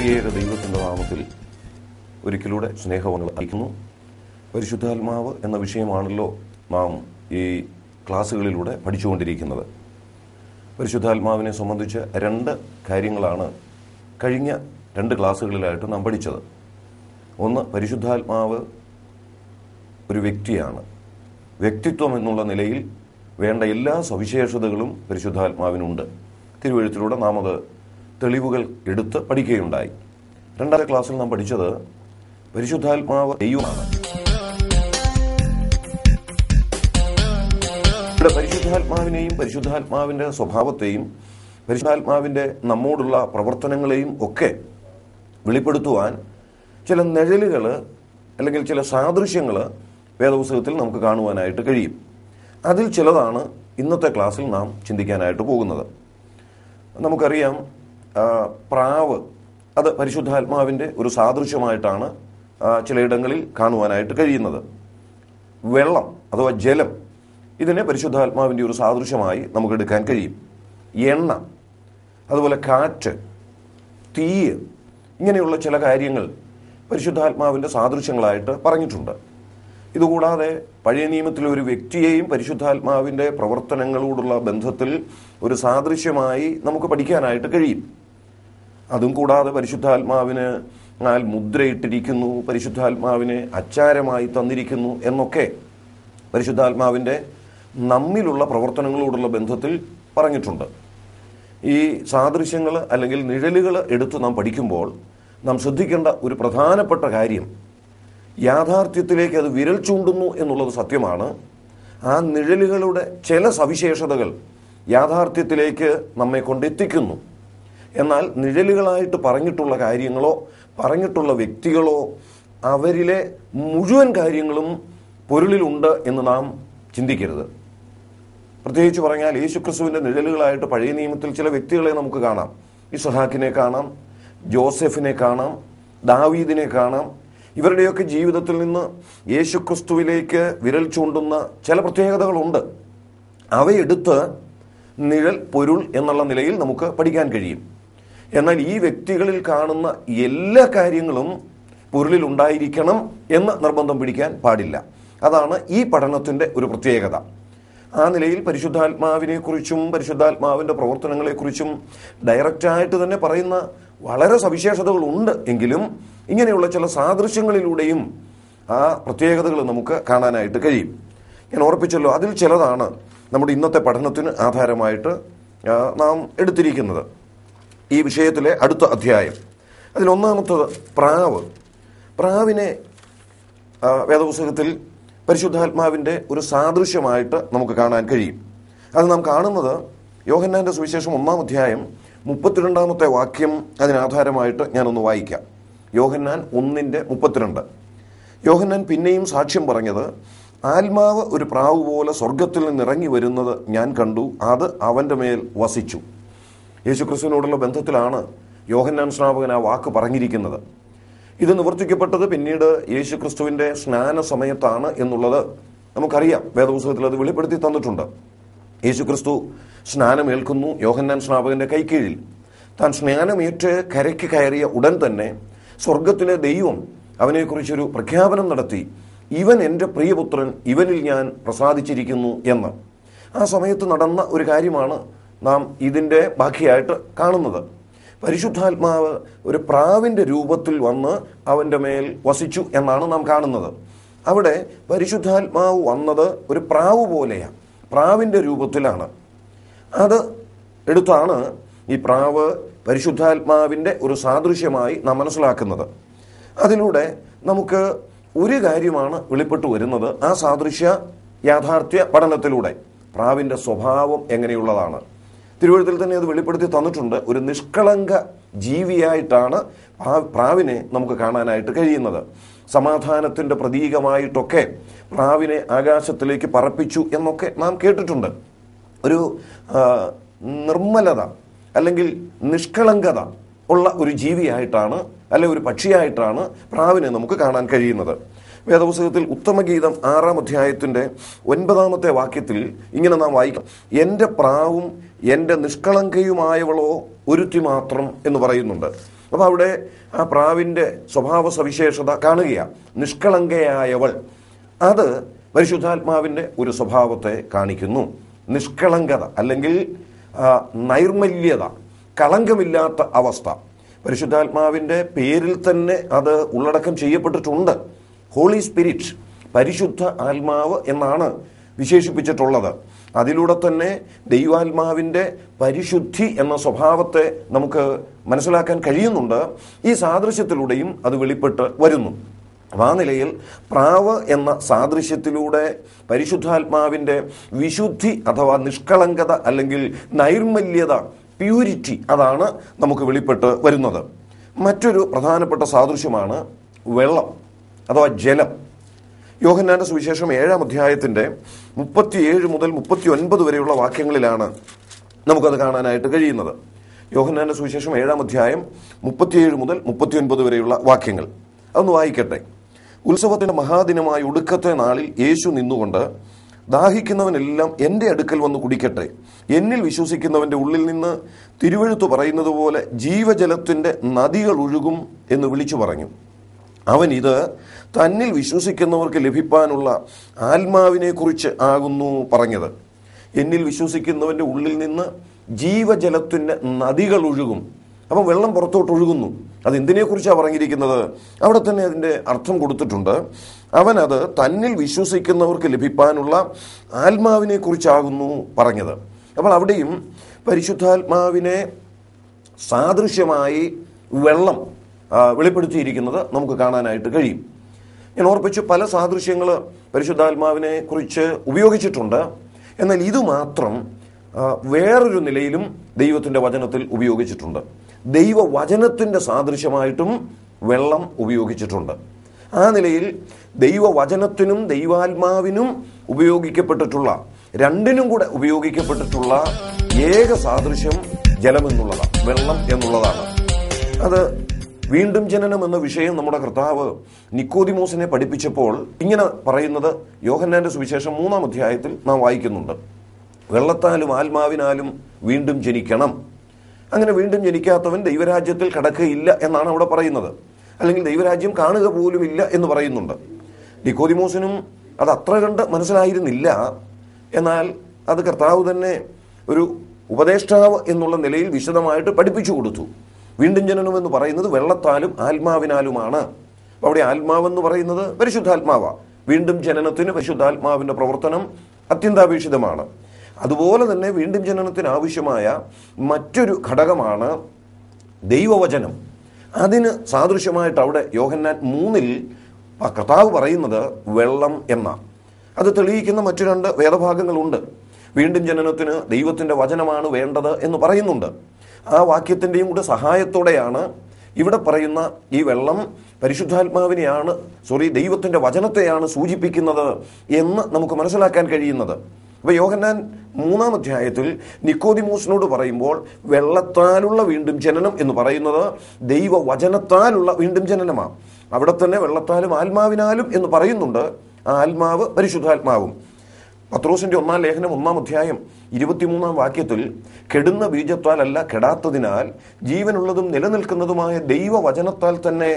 ത്രിയേക ദൈവത്തിൻ്റെ നാമത്തിൽ ഒരിക്കലൂടെ സ്നേഹവും അയക്കുന്നു പരിശുദ്ധാത്മാവ് എന്ന വിഷയമാണല്ലോ നാം ഈ ക്ലാസ്സുകളിലൂടെ പഠിച്ചുകൊണ്ടിരിക്കുന്നത് പരിശുദ്ധാത്മാവിനെ സംബന്ധിച്ച് രണ്ട് കാര്യങ്ങളാണ് കഴിഞ്ഞ രണ്ട് ക്ലാസ്സുകളിലായിട്ട് നാം പഠിച്ചത് ഒന്ന് പരിശുദ്ധാത്മാവ് ഒരു വ്യക്തിയാണ് വ്യക്തിത്വം എന്നുള്ള നിലയിൽ വേണ്ട എല്ലാ സവിശേഷതകളും പരിശുദ്ധാത്മാവിനുണ്ട് തിരുവഴുത്തിലൂടെ നാം അത് തെളിവുകൾ എടുത്ത് പഠിക്കുകയുണ്ടായി രണ്ടാമത്തെ ക്ലാസ്സിൽ നാം പഠിച്ചത് പരിശുദ്ധാത്മാവ് ദൈവമാണ് ഇവിടെ പരിശുദ്ധാത്മാവിനെയും പരിശുദ്ധാത്മാവിന്റെ സ്വഭാവത്തെയും പരിശുദ്ധാത്മാവിന്റെ നമ്മോടുള്ള പ്രവർത്തനങ്ങളെയും ഒക്കെ വെളിപ്പെടുത്തുവാൻ ചില നിഴലുകൾ അല്ലെങ്കിൽ ചില സാദൃശ്യങ്ങൾ വേദപുസ്തകത്തിൽ നമുക്ക് കാണുവാനായിട്ട് കഴിയും അതിൽ ചിലതാണ് ഇന്നത്തെ ക്ലാസ്സിൽ നാം ചിന്തിക്കാനായിട്ട് പോകുന്നത് നമുക്കറിയാം പ്രാവ് അത് പരിശുദ്ധാത്മാവിൻ്റെ ഒരു സാദൃശ്യമായിട്ടാണ് ചിലയിടങ്ങളിൽ കാണുവാനായിട്ട് കഴിയുന്നത് വെള്ളം അഥവാ ജലം ഇതിനെ പരിശുദ്ധാത്മാവിൻ്റെ ഒരു സാദൃശ്യമായി നമുക്ക് എടുക്കാൻ കഴിയും എണ്ണ അതുപോലെ കാറ്റ് തീ ഇങ്ങനെയുള്ള ചില കാര്യങ്ങൾ പരിശുദ്ധാത്മാവിൻ്റെ സാദൃശ്യങ്ങളായിട്ട് പറഞ്ഞിട്ടുണ്ട് ഇതുകൂടാതെ പഴയ നിയമത്തിലെ ഒരു വ്യക്തിയെയും പരിശുദ്ധാത്മാവിൻ്റെ പ്രവർത്തനങ്ങളോടുള്ള ബന്ധത്തിൽ ഒരു സാദൃശ്യമായി നമുക്ക് പഠിക്കാനായിട്ട് കഴിയും അതും കൂടാതെ പരിശുദ്ധാത്മാവിന് എന്നാൽ മുദ്രയിട്ടിരിക്കുന്നു പരിശുദ്ധാത്മാവിനെ അച്ചാരമായി തന്നിരിക്കുന്നു എന്നൊക്കെ പരിശുദ്ധാത്മാവിൻ്റെ നമ്മിലുള്ള പ്രവർത്തനങ്ങളോടുള്ള ബന്ധത്തിൽ പറഞ്ഞിട്ടുണ്ട് ഈ സാദൃശ്യങ്ങൾ അല്ലെങ്കിൽ നിഴലുകൾ എടുത്ത് നാം പഠിക്കുമ്പോൾ നാം ശ്രദ്ധിക്കേണ്ട ഒരു പ്രധാനപ്പെട്ട കാര്യം യാഥാർത്ഥ്യത്തിലേക്ക് അത് വിരൽ ചൂണ്ടുന്നു എന്നുള്ളത് സത്യമാണ് ആ നിഴലുകളുടെ ചില സവിശേഷതകൾ യാഥാർത്ഥ്യത്തിലേക്ക് നമ്മെ കൊണ്ടെത്തിക്കുന്നു എന്നാൽ നിഴലുകളായിട്ട് പറഞ്ഞിട്ടുള്ള കാര്യങ്ങളോ പറഞ്ഞിട്ടുള്ള വ്യക്തികളോ അവരിലെ മുഴുവൻ കാര്യങ്ങളും പൊരുളിലുണ്ട് എന്ന് നാം ചിന്തിക്കരുത് പ്രത്യേകിച്ച് പറഞ്ഞാൽ യേശുക്രിസ്തുവിൻ്റെ നിഴലുകളായിട്ട് പഴയ നിയമത്തിൽ ചില വ്യക്തികളെ നമുക്ക് കാണാം ഇസഹാക്കിനെ കാണാം ജോസഫിനെ കാണാം ദാവീദിനെ കാണാം ഇവരുടെയൊക്കെ ജീവിതത്തിൽ നിന്ന് യേശുക്രിസ്തുവിലേക്ക് വിരൽ ചൂണ്ടുന്ന ചില പ്രത്യേകതകളുണ്ട് അവയെടുത്ത് നിഴൽ പൊരുൾ എന്നുള്ള നിലയിൽ നമുക്ക് പഠിക്കാൻ കഴിയും എന്നാൽ ഈ വ്യക്തികളിൽ കാണുന്ന എല്ലാ കാര്യങ്ങളും പൊരുളിൽ ഉണ്ടായിരിക്കണം എന്ന് നിർബന്ധം പിടിക്കാൻ പാടില്ല അതാണ് ഈ പഠനത്തിൻ്റെ ഒരു പ്രത്യേകത ആ നിലയിൽ പരിശുദ്ധാത്മാവിനെക്കുറിച്ചും പരിശുദ്ധാത്മാവിൻ്റെ പ്രവർത്തനങ്ങളെക്കുറിച്ചും ഡയറക്റ്റായിട്ട് തന്നെ പറയുന്ന വളരെ സവിശേഷതകളുണ്ട് എങ്കിലും ഇങ്ങനെയുള്ള ചില സാദൃശ്യങ്ങളിലൂടെയും ആ പ്രത്യേകതകൾ നമുക്ക് കാണാനായിട്ട് കഴിയും ഞാൻ ഓർപ്പിച്ചല്ലോ അതിൽ ചിലതാണ് നമ്മുടെ ഇന്നത്തെ പഠനത്തിന് ആധാരമായിട്ട് നാം എടുത്തിരിക്കുന്നത് ഈ വിഷയത്തിലെ അടുത്ത അധ്യായം അതിലൊന്നാമത്തത് പ്രാവ് പ്രാവിനെ വേദപുസ്തകത്തിൽ പരിശുദ്ധാത്മാവിൻ്റെ ഒരു സാദൃശ്യമായിട്ട് നമുക്ക് കാണാൻ കഴിയും അത് നാം കാണുന്നത് യോഹന്നാൻ്റെ സുവിശേഷം ഒന്നാം അധ്യായം മുപ്പത്തിരണ്ടാമത്തെ വാക്യം അതിനാധാരമായിട്ട് ഞാനൊന്ന് വായിക്കാം യോഹന്നാൻ ഒന്നിൻ്റെ മുപ്പത്തിരണ്ട് യോഹന്നാൻ പിന്നെയും സാക്ഷ്യം പറഞ്ഞത് ആത്മാവ് ഒരു പ്രാവ് പോലെ സ്വർഗത്തിൽ നിന്ന് ഇറങ്ങി വരുന്നത് ഞാൻ കണ്ടു അത് അവൻ്റെ മേൽ വസിച്ചു യേശുക്രിസ്തുവിനോടുള്ള ബന്ധത്തിലാണ് യോഹന്നാൻ സ്നാപകൻ ആ വാക്ക് പറഞ്ഞിരിക്കുന്നത് ഇത് നിവർത്തിക്കപ്പെട്ടത് പിന്നീട് യേശുക്രിസ്തുവിൻ്റെ സ്നാന സമയത്താണ് എന്നുള്ളത് നമുക്കറിയാം വേദപുസ്തകത്തിൽ അത് വെളിപ്പെടുത്തി തന്നിട്ടുണ്ട് യേശുക്രിസ്തു സ്നാനമേൽക്കുന്നു യോഹന്നാൻ സ്നാപകന്റെ കൈക്കീഴിൽ താൻ സ്നാനമേറ്റ് കരയ്ക്ക് കയറിയ ഉടൻ തന്നെ സ്വർഗത്തിലെ ദൈവം അവനെക്കുറിച്ചൊരു പ്രഖ്യാപനം നടത്തി ഇവൻ എൻ്റെ പ്രിയപുത്രൻ ഇവനിൽ ഞാൻ പ്രസാദിച്ചിരിക്കുന്നു എന്ന് ആ സമയത്ത് നടന്ന ഒരു കാര്യമാണ് നാം ഇതിൻ്റെ ബാക്കിയായിട്ട് കാണുന്നത് പരിശുദ്ധാത്മാവ് ഒരു പ്രാവിൻ്റെ രൂപത്തിൽ വന്ന് അവൻ്റെ മേൽ വസിച്ചു എന്നാണ് നാം കാണുന്നത് അവിടെ പരിശുദ്ധാത്മാവ് വന്നത് ഒരു പ്രാവ് പോലെയാണ് പ്രാവിൻ്റെ രൂപത്തിലാണ് അത് എടുത്താണ് ഈ പ്രാവ് പരിശുദ്ധാത്മാവിൻ്റെ ഒരു സാദൃശ്യമായി നാം മനസ്സിലാക്കുന്നത് അതിലൂടെ നമുക്ക് ഒരു കാര്യമാണ് വെളിപ്പെട്ടു വരുന്നത് ആ സാദൃശ്യ യാഥാർത്ഥ്യ പഠനത്തിലൂടെ പ്രാവിൻ്റെ സ്വഭാവം എങ്ങനെയുള്ളതാണ് തിരുവഴുത്തിൽ തന്നെ അത് വെളിപ്പെടുത്തി തന്നിട്ടുണ്ട് ഒരു നിഷ്കളങ്ക ജീവിയായിട്ടാണ് പ്രാവിനെ നമുക്ക് കാണാനായിട്ട് കഴിയുന്നത് സമാധാനത്തിൻ്റെ പ്രതീകമായിട്ടൊക്കെ പ്രാവിനെ ആകാശത്തിലേക്ക് പറപ്പിച്ചു എന്നൊക്കെ നാം കേട്ടിട്ടുണ്ട് ഒരു നിർമ്മലത അല്ലെങ്കിൽ നിഷ്കളങ്കത ഉള്ള ഒരു ജീവിയായിട്ടാണ് അല്ലെ ഒരു പക്ഷിയായിട്ടാണ് പ്രാവിനെ നമുക്ക് കാണാൻ കഴിയുന്നത് വേദപുസ്തകത്തിൽ ഉത്തമഗീതം ആറാം അധ്യായത്തിൻ്റെ ഒൻപതാമത്തെ വാക്യത്തിൽ ഇങ്ങനെ നാം വായിക്കാം എൻ്റെ പ്രാവും എൻ്റെ നിഷ്കളങ്കയുമായവളോ ഒരുത്തി മാത്രം എന്ന് പറയുന്നുണ്ട് അപ്പോൾ അവിടെ ആ പ്രാവിൻ്റെ സ്വഭാവ സവിശേഷത കാണുകയാണ് നിഷ്കളങ്കയായവൾ അത് പരിശുദ്ധാത്മാവിൻ്റെ ഒരു സ്വഭാവത്തെ കാണിക്കുന്നു നിഷ്കളങ്കത അല്ലെങ്കിൽ നൈർമല്യത കളങ്കമില്ലാത്ത അവസ്ഥ പരിശുദ്ധാത്മാവിൻ്റെ പേരിൽ തന്നെ അത് ഉള്ളടക്കം ചെയ്യപ്പെട്ടിട്ടുണ്ട് ഹോളി സ്പിരിറ്റ് പരിശുദ്ധ ആത്മാവ് എന്നാണ് വിശേഷിപ്പിച്ചിട്ടുള്ളത് അതിലൂടെ തന്നെ ദൈവാത്മാവിൻ്റെ പരിശുദ്ധി എന്ന സ്വഭാവത്തെ നമുക്ക് മനസ്സിലാക്കാൻ കഴിയുന്നുണ്ട് ഈ സാദൃശ്യത്തിലൂടെയും അത് വെളിപ്പെട്ട് വരുന്നു അപ്പം ആ നിലയിൽ പ്രാവ് എന്ന സാദൃശ്യത്തിലൂടെ പരിശുദ്ധാത്മാവിൻ്റെ വിശുദ്ധി അഥവാ നിഷ്കളങ്കത അല്ലെങ്കിൽ നൈർമല്യത പ്യൂരിറ്റി അതാണ് നമുക്ക് വെളിപ്പെട്ട് വരുന്നത് മറ്റൊരു പ്രധാനപ്പെട്ട സാദൃശ്യമാണ് വെള്ളം അഥവാ ജലം യോഹന്നാന്റെ സുവിശേഷം ഏഴാം അധ്യായത്തിൻ്റെ മുപ്പത്തിയേഴ് മുതൽ മുപ്പത്തി ഒൻപത് വരെയുള്ള വാക്യങ്ങളിലാണ് നമുക്കത് കാണാനായിട്ട് കഴിയുന്നത് യോഹന്നാന്റെ സുവിശേഷം ഏഴാം അധ്യായം മുപ്പത്തിയേഴ് മുതൽ മുപ്പത്തിയൊൻപത് വരെയുള്ള വാക്യങ്ങൾ അതൊന്ന് വായിക്കട്ടെ ഉത്സവത്തിന്റെ മഹാദിനമായ ഒടുക്കത്തെ നാളിൽ യേശു നിന്നുകൊണ്ട് ദാഹിക്കുന്നവനെല്ലാം എൻ്റെ അടുക്കൽ വന്ന് കുടിക്കട്ടെ എന്നിൽ വിശ്വസിക്കുന്നവൻ്റെ ഉള്ളിൽ നിന്ന് തിരുവഴുത്തു പറയുന്നത് പോലെ ജീവജലത്തിൻ്റെ നദികൾ ഒഴുകും എന്ന് വിളിച്ചു പറഞ്ഞു അവൻ ഇത് തന്നിൽ വിശ്വസിക്കുന്നവർക്ക് ലഭിപ്പാനുള്ള ആത്മാവിനെക്കുറിച്ച് ആകുന്നു പറഞ്ഞത് എന്നിൽ വിശ്വസിക്കുന്നവൻ്റെ ഉള്ളിൽ നിന്ന് ജീവജലത്തിൻ്റെ നദികൾ ഒഴുകും അപ്പം വെള്ളം പുറത്തോട്ട് ഒഴുകുന്നു അത് എന്തിനെക്കുറിച്ചാണ് പറഞ്ഞിരിക്കുന്നത് അവിടെ തന്നെ അതിൻ്റെ അർത്ഥം കൊടുത്തിട്ടുണ്ട് അവനത് തന്നിൽ വിശ്വസിക്കുന്നവർക്ക് ലഭിക്കാനുള്ള ആത്മാവിനെ കുറിച്ചാകുന്നു പറഞ്ഞത് അപ്പോൾ അവിടെയും പരിശുദ്ധാത്മാവിനെ സാദൃശ്യമായി വെള്ളം വെളിപ്പെടുത്തിയിരിക്കുന്നത് നമുക്ക് കാണാനായിട്ട് കഴിയും ഞാൻ ഓർപ്പിച്ച് പല സാദൃശ്യങ്ങൾ പരിശുദ്ധാത്മാവിനെ കുറിച്ച് ഉപയോഗിച്ചിട്ടുണ്ട് എന്നാൽ ഇതുമാത്രം വേറൊരു നിലയിലും ദൈവത്തിൻ്റെ വചനത്തിൽ ഉപയോഗിച്ചിട്ടുണ്ട് ദൈവവചനത്തിൻ്റെ സാദൃശ്യമായിട്ടും വെള്ളം ഉപയോഗിച്ചിട്ടുണ്ട് ആ നിലയിൽ ദൈവവചനത്തിനും ദൈവാത്മാവിനും ഉപയോഗിക്കപ്പെട്ടിട്ടുള്ള രണ്ടിനും കൂടെ ഉപയോഗിക്കപ്പെട്ടിട്ടുള്ള ഏക സാദൃശ്യം ജലമെന്നുള്ളതാണ് വെള്ളം എന്നുള്ളതാണ് അത് വീണ്ടും ജനനം എന്ന വിഷയം നമ്മുടെ കർത്താവ് നിക്കോതിമോസിനെ പഠിപ്പിച്ചപ്പോൾ ഇങ്ങനെ പറയുന്നത് യോഹന്നാന്റെ സുവിശേഷം മൂന്നാം അധ്യായത്തിൽ നാം വായിക്കുന്നുണ്ട് വെള്ളത്താലും ആത്മാവിനാലും വീണ്ടും ജനിക്കണം അങ്ങനെ വീണ്ടും ജനിക്കാത്തവൻ ദൈവരാജ്യത്തിൽ കടക്കുകയില്ല എന്നാണ് അവിടെ പറയുന്നത് അല്ലെങ്കിൽ ദൈവരാജ്യം കാണുക പോലും ഇല്ല എന്ന് പറയുന്നുണ്ട് നിക്കോതിമോസിനും അത് അത്ര കണ്ട് മനസ്സിലായിരുന്നില്ല എന്നാൽ അത് കർത്താവ് തന്നെ ഒരു ഉപദേഷ്ടാവ് എന്നുള്ള നിലയിൽ വിശദമായിട്ട് പഠിപ്പിച്ചു കൊടുത്തു വീണ്ടും ജനനം എന്ന് പറയുന്നത് വെള്ളത്താലും ആത്മാവിനാലുമാണ് അവിടെ ആത്മാവെന്ന് പറയുന്നത് പരിശുദ്ധാത്മാവാണ് വീണ്ടും ജനനത്തിന് പരിശുദ്ധാത്മാവിൻ്റെ പ്രവർത്തനം അത്യന്താപേക്ഷിതമാണ് അതുപോലെ തന്നെ വീണ്ടും ജനനത്തിന് ആവശ്യമായ മറ്റൊരു ഘടകമാണ് ദൈവവചനം അതിന് സാദൃശ്യമായിട്ട് അവിടെ യോഹന്നാൻ മൂന്നിൽ കർത്താവ് പറയുന്നത് വെള്ളം എന്ന അത് തെളിയിക്കുന്ന മറ്റു രണ്ട് വേദഭാഗങ്ങളുണ്ട് വീണ്ടും ജനനത്തിന് ദൈവത്തിൻ്റെ വചനമാണ് വേണ്ടത് എന്ന് പറയുന്നുണ്ട് ആ വാക്യത്തിൻ്റെയും കൂടെ സഹായത്തോടെയാണ് ഇവിടെ പറയുന്ന ഈ വെള്ളം പരിശുദ്ധാത്മാവിനെയാണ് സോറി ദൈവത്തിൻ്റെ വചനത്തെയാണ് സൂചിപ്പിക്കുന്നത് എന്ന് നമുക്ക് മനസ്സിലാക്കാൻ കഴിയുന്നത് അപ്പോൾ യോഹന്നാൻ മൂന്നാം അധ്യായത്തിൽ നിക്കോതിമോസിനോട് പറയുമ്പോൾ വെള്ളത്താലുള്ള വീണ്ടും ജനനം എന്ന് പറയുന്നത് ദൈവവചനത്താലുള്ള വീണ്ടും ജനനമാണ് അവിടെ തന്നെ വെള്ളത്താലും ആത്മാവിനാലും എന്ന് പറയുന്നുണ്ട് ആ ആത്മാവ് പരിശുദ്ധാത്മാവും പത്രോസിന്റെ ഒന്നാം ലേഖനം ഒന്നാം അധ്യായം ഇരുപത്തിമൂന്നാം വാക്യത്തിൽ കെടുന്ന ബീജത്താലല്ല കെടാത്തതിനാൽ ജീവനുള്ളതും നിലനിൽക്കുന്നതുമായ ദൈവവചനത്താൽ തന്നെ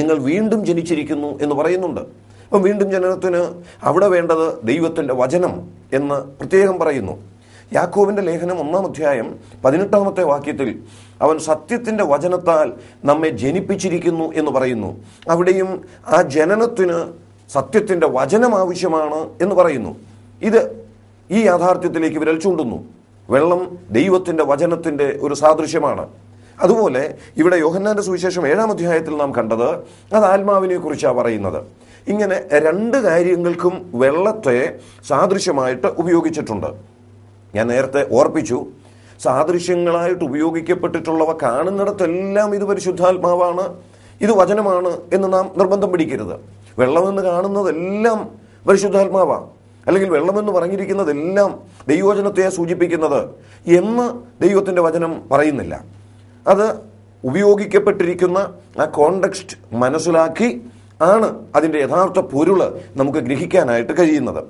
നിങ്ങൾ വീണ്ടും ജനിച്ചിരിക്കുന്നു എന്ന് പറയുന്നുണ്ട് അപ്പം വീണ്ടും ജനനത്തിന് അവിടെ വേണ്ടത് ദൈവത്തിൻ്റെ വചനം എന്ന് പ്രത്യേകം പറയുന്നു യാക്കോബിന്റെ ലേഖനം ഒന്നാം അധ്യായം പതിനെട്ടാമത്തെ വാക്യത്തിൽ അവൻ സത്യത്തിന്റെ വചനത്താൽ നമ്മെ ജനിപ്പിച്ചിരിക്കുന്നു എന്ന് പറയുന്നു അവിടെയും ആ ജനനത്തിന് സത്യത്തിന്റെ വചനം ആവശ്യമാണ് എന്ന് പറയുന്നു ഇത് ഈ യാഥാർത്ഥ്യത്തിലേക്ക് വിരൽ ചൂണ്ടുന്നു വെള്ളം ദൈവത്തിന്റെ വചനത്തിന്റെ ഒരു സാദൃശ്യമാണ് അതുപോലെ ഇവിടെ യോഹന്നാന്റെ സുവിശേഷം ഏഴാം അധ്യായത്തിൽ നാം കണ്ടത് അത് ആത്മാവിനെ കുറിച്ചാണ് പറയുന്നത് ഇങ്ങനെ രണ്ട് കാര്യങ്ങൾക്കും വെള്ളത്തെ സാദൃശ്യമായിട്ട് ഉപയോഗിച്ചിട്ടുണ്ട് ഞാൻ നേരത്തെ ഓർപ്പിച്ചു സാദൃശ്യങ്ങളായിട്ട് ഉപയോഗിക്കപ്പെട്ടിട്ടുള്ളവ കാണുന്നിടത്തെല്ലാം ഇത് പരിശുദ്ധാത്മാവാണ് ഇത് വചനമാണ് എന്ന് നാം നിർബന്ധം പിടിക്കരുത് വെള്ളമെന്ന് കാണുന്നതെല്ലാം പരിശുദ്ധാത്മാവാണ് അല്ലെങ്കിൽ വെള്ളമെന്ന് പറഞ്ഞിരിക്കുന്നതെല്ലാം ദൈവവചനത്തെ സൂചിപ്പിക്കുന്നത് എന്ന് ദൈവത്തിൻ്റെ വചനം പറയുന്നില്ല അത് ഉപയോഗിക്കപ്പെട്ടിരിക്കുന്ന ആ കോണ്ടക്സ്റ്റ് മനസ്സിലാക്കി ആണ് അതിൻ്റെ യഥാർത്ഥ പൊരുള് നമുക്ക് ഗ്രഹിക്കാനായിട്ട് കഴിയുന്നത്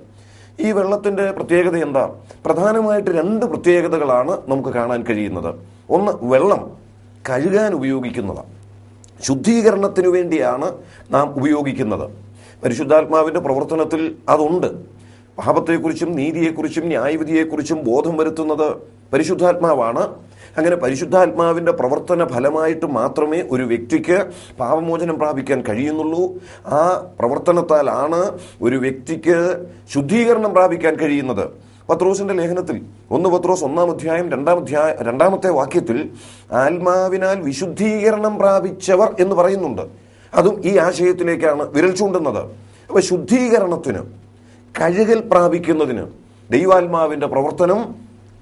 ഈ വെള്ളത്തിൻ്റെ പ്രത്യേകത എന്താ പ്രധാനമായിട്ട് രണ്ട് പ്രത്യേകതകളാണ് നമുക്ക് കാണാൻ കഴിയുന്നത് ഒന്ന് വെള്ളം കഴുകാൻ ഉപയോഗിക്കുന്നതാണ് ശുദ്ധീകരണത്തിനു വേണ്ടിയാണ് നാം ഉപയോഗിക്കുന്നത് പരിശുദ്ധാത്മാവിൻ്റെ പ്രവർത്തനത്തിൽ അതുണ്ട് പാപത്തെക്കുറിച്ചും നീതിയെക്കുറിച്ചും ന്യായവിധിയെക്കുറിച്ചും ബോധം വരുത്തുന്നത് പരിശുദ്ധാത്മാവാണ് അങ്ങനെ പരിശുദ്ധാത്മാവിൻ്റെ പ്രവർത്തന ഫലമായിട്ട് മാത്രമേ ഒരു വ്യക്തിക്ക് പാപമോചനം പ്രാപിക്കാൻ കഴിയുന്നുള്ളൂ ആ പ്രവർത്തനത്താലാണ് ഒരു വ്യക്തിക്ക് ശുദ്ധീകരണം പ്രാപിക്കാൻ കഴിയുന്നത് പത്രോസിന്റെ ലേഖനത്തിൽ ഒന്ന് പത്രോസ് ഒന്നാം അധ്യായം രണ്ടാം അധ്യായ രണ്ടാമത്തെ വാക്യത്തിൽ ആത്മാവിനാൽ വിശുദ്ധീകരണം പ്രാപിച്ചവർ എന്ന് പറയുന്നുണ്ട് അതും ഈ ആശയത്തിലേക്കാണ് വിരൽ ചൂണ്ടുന്നത് അപ്പൊ ശുദ്ധീകരണത്തിന് കഴുകൽ പ്രാപിക്കുന്നതിന് ദൈവാത്മാവിന്റെ പ്രവർത്തനം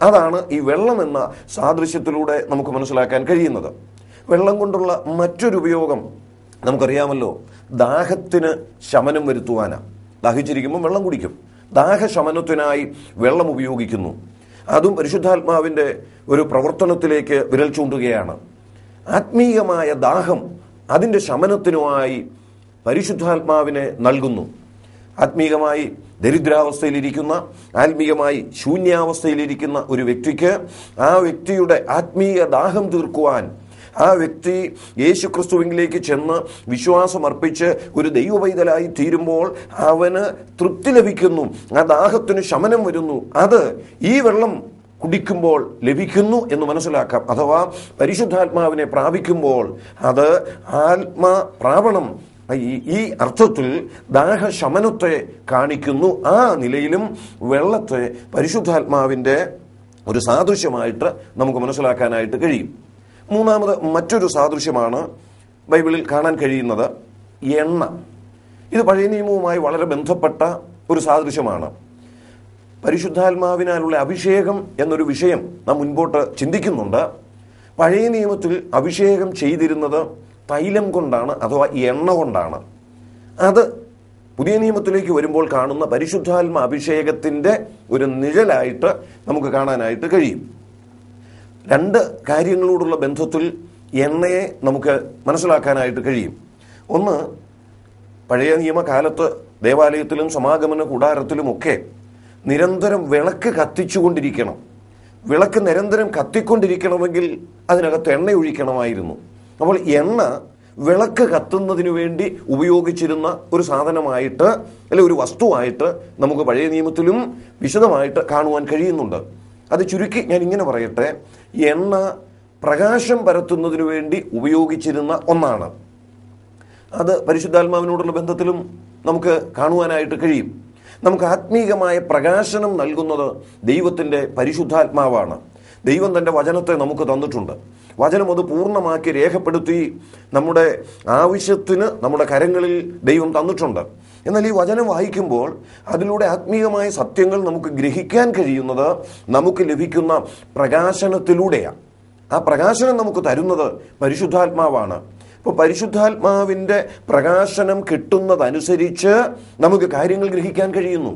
അതാണ് ഈ വെള്ളം എന്ന സാദൃശ്യത്തിലൂടെ നമുക്ക് മനസ്സിലാക്കാൻ കഴിയുന്നത് വെള്ളം കൊണ്ടുള്ള മറ്റൊരു ഉപയോഗം നമുക്കറിയാമല്ലോ ദാഹത്തിന് ശമനം വരുത്തുവാനാണ് ദാഹിച്ചിരിക്കുമ്പോൾ വെള്ളം കുടിക്കും ദാഹശമനത്തിനായി വെള്ളം ഉപയോഗിക്കുന്നു അതും പരിശുദ്ധാത്മാവിൻ്റെ ഒരു പ്രവർത്തനത്തിലേക്ക് വിരൽ ചൂണ്ടുകയാണ് ആത്മീയമായ ദാഹം അതിൻ്റെ ശമനത്തിനുമായി പരിശുദ്ധാത്മാവിനെ നൽകുന്നു ആത്മീകമായി ദരിദ്രാവസ്ഥയിലിരിക്കുന്ന ആത്മീകമായി ശൂന്യാവസ്ഥയിലിരിക്കുന്ന ഒരു വ്യക്തിക്ക് ആ വ്യക്തിയുടെ ആത്മീയ ദാഹം തീർക്കുവാൻ ആ വ്യക്തി യേശു ചെന്ന് വിശ്വാസം അർപ്പിച്ച് ഒരു ദൈവപൈതലായി തീരുമ്പോൾ അവന് തൃപ്തി ലഭിക്കുന്നു ആ ദാഹത്തിന് ശമനം വരുന്നു അത് ഈ വെള്ളം കുടിക്കുമ്പോൾ ലഭിക്കുന്നു എന്ന് മനസ്സിലാക്കാം അഥവാ പരിശുദ്ധാത്മാവിനെ പ്രാപിക്കുമ്പോൾ അത് ആത്മ പ്രാപണം ഈ അർത്ഥത്തിൽ ദാഹശമനത്തെ കാണിക്കുന്നു ആ നിലയിലും വെള്ളത്തെ പരിശുദ്ധാത്മാവിൻ്റെ ഒരു സാദൃശ്യമായിട്ട് നമുക്ക് മനസ്സിലാക്കാനായിട്ട് കഴിയും മൂന്നാമത് മറ്റൊരു സാദൃശ്യമാണ് ബൈബിളിൽ കാണാൻ കഴിയുന്നത് എണ്ണ ഇത് പഴയ നിയമവുമായി വളരെ ബന്ധപ്പെട്ട ഒരു സാദൃശ്യമാണ് പരിശുദ്ധാത്മാവിനാലുള്ള അഭിഷേകം എന്നൊരു വിഷയം നാം മുൻപോട്ട് ചിന്തിക്കുന്നുണ്ട് പഴയ നിയമത്തിൽ അഭിഷേകം ചെയ്തിരുന്നത് തൈലം കൊണ്ടാണ് അഥവാ എണ്ണ കൊണ്ടാണ് അത് പുതിയ നിയമത്തിലേക്ക് വരുമ്പോൾ കാണുന്ന പരിശുദ്ധാത്മ അഭിഷേകത്തിൻ്റെ ഒരു നിഴലായിട്ട് നമുക്ക് കാണാനായിട്ട് കഴിയും രണ്ട് കാര്യങ്ങളോടുള്ള ബന്ധത്തിൽ എണ്ണയെ നമുക്ക് മനസ്സിലാക്കാനായിട്ട് കഴിയും ഒന്ന് പഴയ നിയമകാലത്ത് ദേവാലയത്തിലും സമാഗമന കൂടാരത്തിലുമൊക്കെ നിരന്തരം വിളക്ക് കത്തിച്ചുകൊണ്ടിരിക്കണം വിളക്ക് നിരന്തരം കത്തിക്കൊണ്ടിരിക്കണമെങ്കിൽ അതിനകത്ത് എണ്ണ ഒഴിക്കണമായിരുന്നു അപ്പോൾ എണ്ണ വിളക്ക് കത്തുന്നതിനു വേണ്ടി ഉപയോഗിച്ചിരുന്ന ഒരു സാധനമായിട്ട് അല്ലെ ഒരു വസ്തുവായിട്ട് നമുക്ക് പഴയ നിയമത്തിലും വിശദമായിട്ട് കാണുവാൻ കഴിയുന്നുണ്ട് അത് ചുരുക്കി ഞാൻ ഇങ്ങനെ പറയട്ടെ എണ്ണ പ്രകാശം പരത്തുന്നതിനു വേണ്ടി ഉപയോഗിച്ചിരുന്ന ഒന്നാണ് അത് പരിശുദ്ധാത്മാവിനോടുള്ള ബന്ധത്തിലും നമുക്ക് കാണുവാനായിട്ട് കഴിയും നമുക്ക് ആത്മീകമായ പ്രകാശനം നൽകുന്നത് ദൈവത്തിൻ്റെ പരിശുദ്ധാത്മാവാണ് ദൈവം തൻ്റെ വചനത്തെ നമുക്ക് തന്നിട്ടുണ്ട് വചനം അത് പൂർണ്ണമാക്കി രേഖപ്പെടുത്തി നമ്മുടെ ആവശ്യത്തിന് നമ്മുടെ കരങ്ങളിൽ ദൈവം തന്നിട്ടുണ്ട് എന്നാൽ ഈ വചനം വായിക്കുമ്പോൾ അതിലൂടെ ആത്മീയമായ സത്യങ്ങൾ നമുക്ക് ഗ്രഹിക്കാൻ കഴിയുന്നത് നമുക്ക് ലഭിക്കുന്ന പ്രകാശനത്തിലൂടെയാണ് ആ പ്രകാശനം നമുക്ക് തരുന്നത് പരിശുദ്ധാത്മാവാണ് അപ്പോൾ പരിശുദ്ധാത്മാവിൻ്റെ പ്രകാശനം കിട്ടുന്നതനുസരിച്ച് നമുക്ക് കാര്യങ്ങൾ ഗ്രഹിക്കാൻ കഴിയുന്നു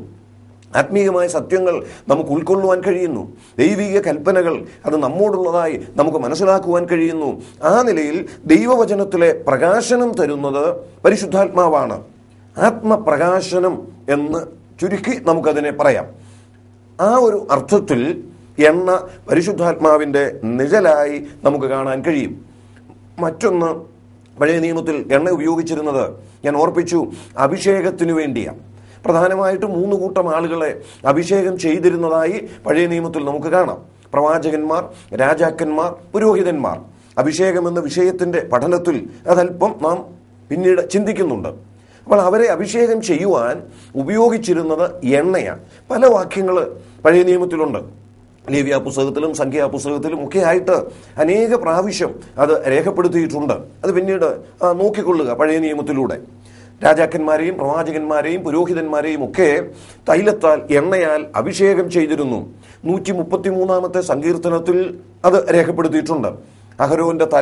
ആത്മീയമായ സത്യങ്ങൾ നമുക്ക് ഉൾക്കൊള്ളുവാൻ കഴിയുന്നു ദൈവിക കൽപ്പനകൾ അത് നമ്മോടുള്ളതായി നമുക്ക് മനസ്സിലാക്കുവാൻ കഴിയുന്നു ആ നിലയിൽ ദൈവവചനത്തിലെ പ്രകാശനം തരുന്നത് പരിശുദ്ധാത്മാവാണ് ആത്മപ്രകാശനം എന്ന് ചുരുക്കി നമുക്കതിനെ പറയാം ആ ഒരു അർത്ഥത്തിൽ എണ്ണ പരിശുദ്ധാത്മാവിൻ്റെ നിഴലായി നമുക്ക് കാണാൻ കഴിയും മറ്റൊന്ന് പഴയ നിയമത്തിൽ എണ്ണ ഉപയോഗിച്ചിരുന്നത് ഞാൻ ഓർപ്പിച്ചു അഭിഷേകത്തിനു വേണ്ടിയാണ് പ്രധാനമായിട്ട് മൂന്ന് കൂട്ടം ആളുകളെ അഭിഷേകം ചെയ്തിരുന്നതായി പഴയ നിയമത്തിൽ നമുക്ക് കാണാം പ്രവാചകന്മാർ രാജാക്കന്മാർ പുരോഹിതന്മാർ അഭിഷേകം എന്ന വിഷയത്തിൻ്റെ പഠനത്തിൽ അതല്പം നാം പിന്നീട് ചിന്തിക്കുന്നുണ്ട് അപ്പോൾ അവരെ അഭിഷേകം ചെയ്യുവാൻ ഉപയോഗിച്ചിരുന്നത് എണ്ണയാണ് പല വാക്യങ്ങൾ പഴയ നിയമത്തിലുണ്ട് ലേവ്യാ പുസ്തകത്തിലും സംഖ്യാ പുസ്തകത്തിലും ഒക്കെ ആയിട്ട് അനേക പ്രാവശ്യം അത് രേഖപ്പെടുത്തിയിട്ടുണ്ട് അത് പിന്നീട് നോക്കിക്കൊള്ളുക പഴയ നിയമത്തിലൂടെ രാജാക്കന്മാരെയും പ്രവാചകന്മാരെയും പുരോഹിതന്മാരെയും ഒക്കെ തൈലത്താൽ എണ്ണയാൽ അഭിഷേകം ചെയ്തിരുന്നു നൂറ്റി മുപ്പത്തി മൂന്നാമത്തെ സങ്കീർത്തനത്തിൽ അത് രേഖപ്പെടുത്തിയിട്ടുണ്ട് അഹരോന്റെ തല